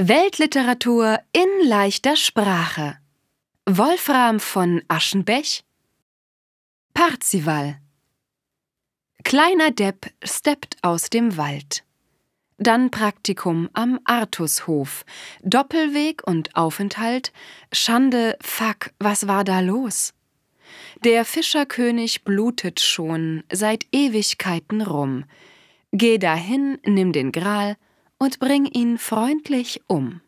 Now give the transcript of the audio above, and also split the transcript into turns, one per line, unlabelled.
Weltliteratur in leichter Sprache. Wolfram von Aschenbech. Parzival. Kleiner Depp steppt aus dem Wald. Dann Praktikum am Artushof. Doppelweg und Aufenthalt. Schande, fuck, was war da los? Der Fischerkönig blutet schon seit Ewigkeiten rum. Geh dahin, nimm den Gral, und bring ihn freundlich um.